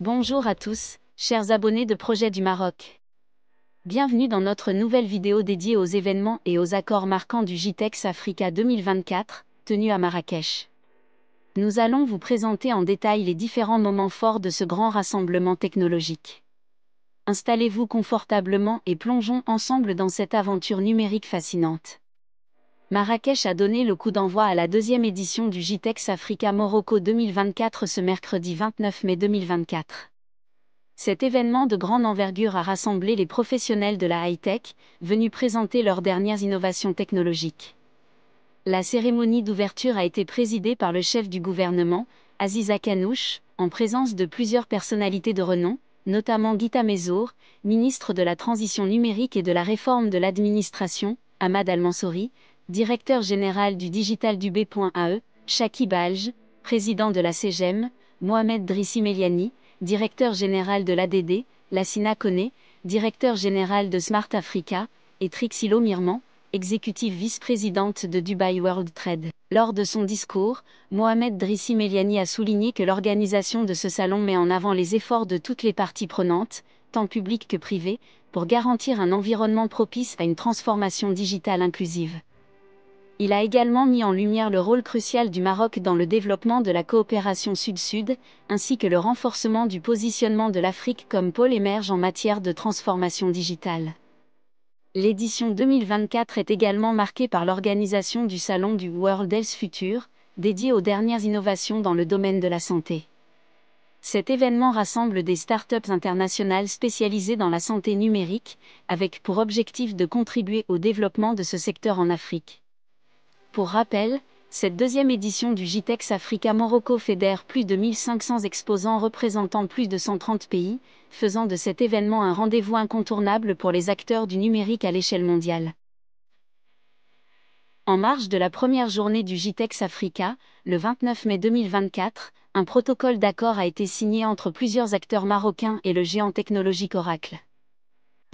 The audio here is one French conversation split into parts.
Bonjour à tous, chers abonnés de Projet du Maroc. Bienvenue dans notre nouvelle vidéo dédiée aux événements et aux accords marquants du JTEX Africa 2024, tenu à Marrakech. Nous allons vous présenter en détail les différents moments forts de ce grand rassemblement technologique. Installez-vous confortablement et plongeons ensemble dans cette aventure numérique fascinante. Marrakech a donné le coup d'envoi à la deuxième édition du JTEX Africa Morocco 2024 ce mercredi 29 mai 2024. Cet événement de grande envergure a rassemblé les professionnels de la high-tech, venus présenter leurs dernières innovations technologiques. La cérémonie d'ouverture a été présidée par le chef du gouvernement, Aziza Kanouche, en présence de plusieurs personnalités de renom, notamment Guita Mezour, ministre de la Transition numérique et de la Réforme de l'administration, Ahmad Al-Mansouri, directeur général du digital du B.AE, Shaki Balj, président de la CGM, e Mohamed Drissi Meliani, directeur général de l'ADD, Lassina Kone, directeur général de Smart Africa, et Trixilo Mirman, exécutive vice-présidente de Dubai World Trade. Lors de son discours, Mohamed Drissi Meliani a souligné que l'organisation de ce salon met en avant les efforts de toutes les parties prenantes, tant publiques que privées, pour garantir un environnement propice à une transformation digitale inclusive. Il a également mis en lumière le rôle crucial du Maroc dans le développement de la coopération Sud-Sud, ainsi que le renforcement du positionnement de l'Afrique comme pôle émerge en matière de transformation digitale. L'édition 2024 est également marquée par l'organisation du salon du World Health Future, dédié aux dernières innovations dans le domaine de la santé. Cet événement rassemble des startups internationales spécialisées dans la santé numérique, avec pour objectif de contribuer au développement de ce secteur en Afrique. Pour rappel, cette deuxième édition du JTEX Africa Morocco fédère plus de 1500 exposants représentant plus de 130 pays, faisant de cet événement un rendez-vous incontournable pour les acteurs du numérique à l'échelle mondiale. En marge de la première journée du JTEX Africa, le 29 mai 2024, un protocole d'accord a été signé entre plusieurs acteurs marocains et le géant technologique Oracle.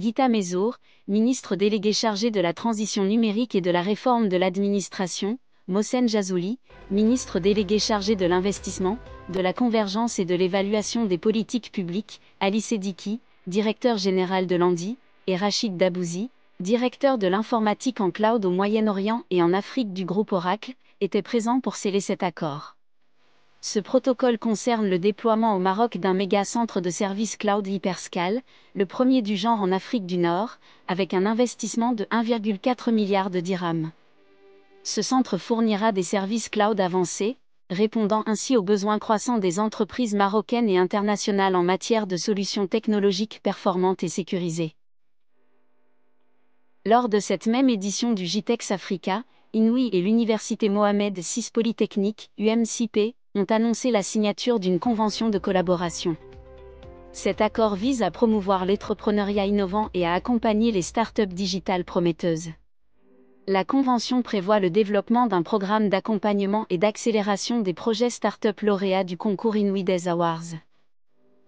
Gita Mezour, ministre délégué chargé de la transition numérique et de la réforme de l'administration, Mohsen Jazouli, ministre délégué chargé de l'investissement, de la convergence et de l'évaluation des politiques publiques, Ali Sediki, directeur général de l'ANDI, et Rachid Dabouzi, directeur de l'informatique en cloud au Moyen-Orient et en Afrique du groupe Oracle, étaient présents pour sceller cet accord. Ce protocole concerne le déploiement au Maroc d'un méga-centre de services cloud hyperscale, le premier du genre en Afrique du Nord, avec un investissement de 1,4 milliard de dirhams. Ce centre fournira des services cloud avancés, répondant ainsi aux besoins croissants des entreprises marocaines et internationales en matière de solutions technologiques performantes et sécurisées. Lors de cette même édition du JTEX Africa, Inouï et l'Université Mohamed VI Polytechnique, UMCP, ont annoncé la signature d'une convention de collaboration. Cet accord vise à promouvoir l'entrepreneuriat innovant et à accompagner les startups digitales prometteuses. La convention prévoit le développement d'un programme d'accompagnement et d'accélération des projets startup lauréats du concours des Awards.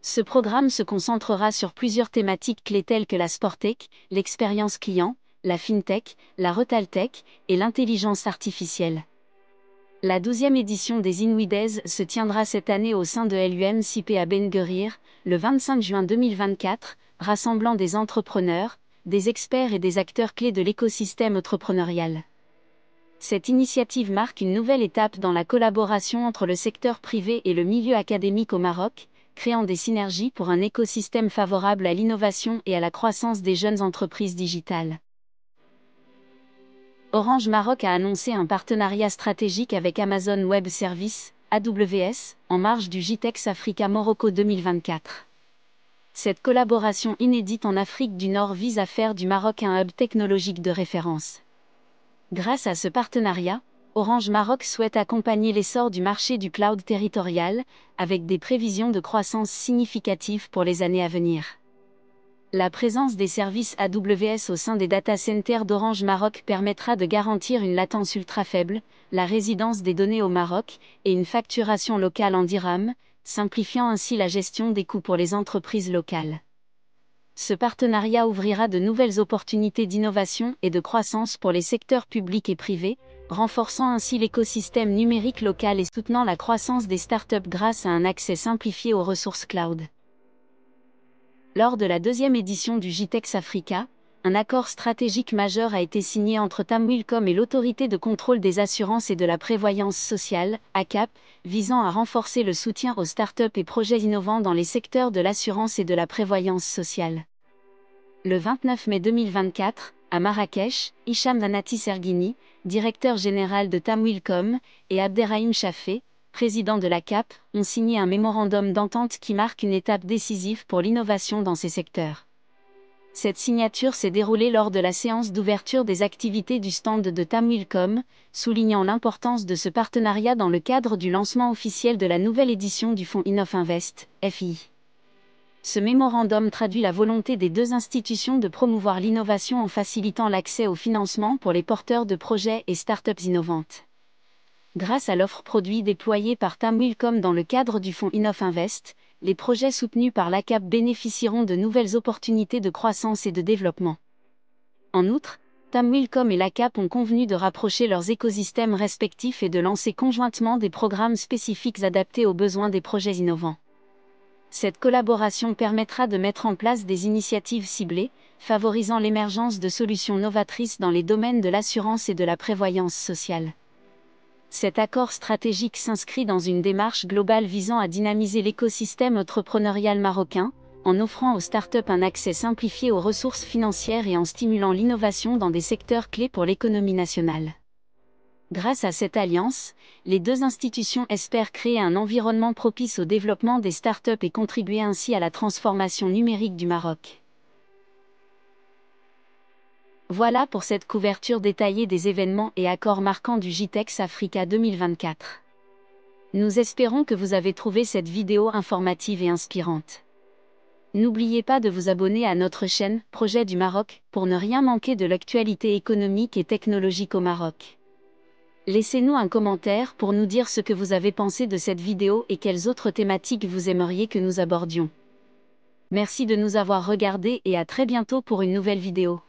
Ce programme se concentrera sur plusieurs thématiques clés telles que la Sportech, l'expérience client, la fintech, la retaltech et l'intelligence artificielle. La douzième édition des Inuides se tiendra cette année au sein de LUMCP à Ben Gurir, le 25 juin 2024, rassemblant des entrepreneurs, des experts et des acteurs clés de l'écosystème entrepreneurial. Cette initiative marque une nouvelle étape dans la collaboration entre le secteur privé et le milieu académique au Maroc, créant des synergies pour un écosystème favorable à l'innovation et à la croissance des jeunes entreprises digitales. Orange Maroc a annoncé un partenariat stratégique avec Amazon Web Services, AWS, en marge du JTEX Africa Morocco 2024. Cette collaboration inédite en Afrique du Nord vise à faire du Maroc un hub technologique de référence. Grâce à ce partenariat, Orange Maroc souhaite accompagner l'essor du marché du cloud territorial, avec des prévisions de croissance significatives pour les années à venir. La présence des services AWS au sein des data centers d'Orange Maroc permettra de garantir une latence ultra faible, la résidence des données au Maroc et une facturation locale en dirhams, simplifiant ainsi la gestion des coûts pour les entreprises locales. Ce partenariat ouvrira de nouvelles opportunités d'innovation et de croissance pour les secteurs publics et privés, renforçant ainsi l'écosystème numérique local et soutenant la croissance des startups grâce à un accès simplifié aux ressources cloud. Lors de la deuxième édition du JTEX Africa, un accord stratégique majeur a été signé entre Tamwilcom et l'Autorité de contrôle des assurances et de la prévoyance sociale, ACAP, visant à renforcer le soutien aux startups et projets innovants dans les secteurs de l'assurance et de la prévoyance sociale. Le 29 mai 2024, à Marrakech, Hicham Danati Serghini, directeur général de Tamwilcom, et Abderrahim Chaffé, président de la CAP, ont signé un mémorandum d'entente qui marque une étape décisive pour l'innovation dans ces secteurs. Cette signature s'est déroulée lors de la séance d'ouverture des activités du stand de Tamilcom, soulignant l'importance de ce partenariat dans le cadre du lancement officiel de la nouvelle édition du fonds Innofinvest, Invest, FI. Ce mémorandum traduit la volonté des deux institutions de promouvoir l'innovation en facilitant l'accès au financement pour les porteurs de projets et startups innovantes. Grâce à l'offre produit déployée par Tamwilcom dans le cadre du fonds Inoff Invest, les projets soutenus par l'ACAP bénéficieront de nouvelles opportunités de croissance et de développement. En outre, Tamulcom et l'ACAP ont convenu de rapprocher leurs écosystèmes respectifs et de lancer conjointement des programmes spécifiques adaptés aux besoins des projets innovants. Cette collaboration permettra de mettre en place des initiatives ciblées, favorisant l'émergence de solutions novatrices dans les domaines de l'assurance et de la prévoyance sociale. Cet accord stratégique s'inscrit dans une démarche globale visant à dynamiser l'écosystème entrepreneurial marocain, en offrant aux startups un accès simplifié aux ressources financières et en stimulant l'innovation dans des secteurs clés pour l'économie nationale. Grâce à cette alliance, les deux institutions espèrent créer un environnement propice au développement des startups et contribuer ainsi à la transformation numérique du Maroc. Voilà pour cette couverture détaillée des événements et accords marquants du JTEX Africa 2024. Nous espérons que vous avez trouvé cette vidéo informative et inspirante. N'oubliez pas de vous abonner à notre chaîne Projet du Maroc pour ne rien manquer de l'actualité économique et technologique au Maroc. Laissez-nous un commentaire pour nous dire ce que vous avez pensé de cette vidéo et quelles autres thématiques vous aimeriez que nous abordions. Merci de nous avoir regardé et à très bientôt pour une nouvelle vidéo.